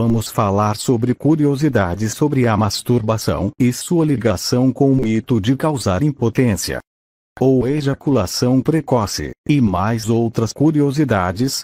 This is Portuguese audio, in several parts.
vamos falar sobre curiosidades sobre a masturbação e sua ligação com o mito de causar impotência ou ejaculação precoce, e mais outras curiosidades.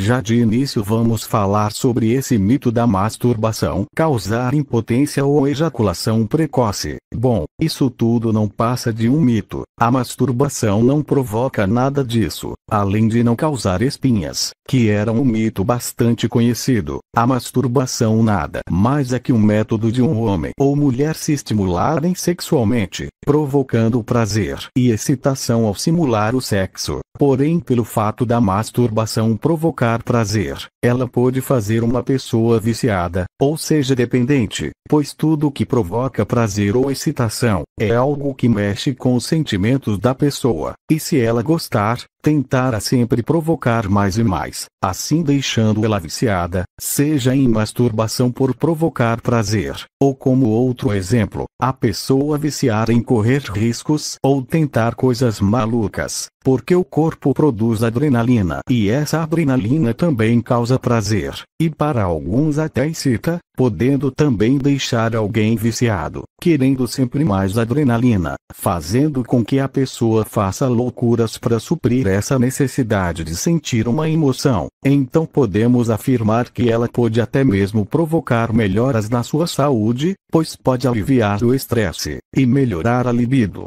Já de início vamos falar sobre esse mito da masturbação causar impotência ou ejaculação precoce. Bom, isso tudo não passa de um mito. A masturbação não provoca nada disso, além de não causar espinhas, que era um mito bastante conhecido. A masturbação nada mais é que um método de um homem ou mulher se estimularem sexualmente, provocando prazer e excitação ao simular o sexo. Porém, pelo fato da masturbação provocar prazer, ela pode fazer uma pessoa viciada, ou seja dependente, pois tudo que provoca prazer ou excitação é algo que mexe com os sentimentos da pessoa, e se ela gostar, tentará sempre provocar mais e mais, assim deixando ela viciada, seja em masturbação por provocar prazer, ou como outro exemplo, a pessoa viciar em correr riscos ou tentar coisas malucas, porque o corpo produz adrenalina e essa adrenalina também causa prazer, e para alguns até excita podendo também deixar alguém viciado, querendo sempre mais adrenalina, fazendo com que a pessoa faça loucuras para suprir essa necessidade de sentir uma emoção. Então podemos afirmar que ela pode até mesmo provocar melhoras na sua saúde, pois pode aliviar o estresse e melhorar a libido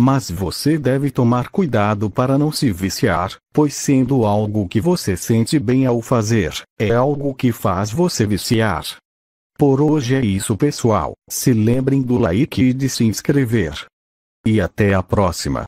mas você deve tomar cuidado para não se viciar, pois sendo algo que você sente bem ao fazer, é algo que faz você viciar. Por hoje é isso, pessoal. Se lembrem do like e de se inscrever. E até a próxima.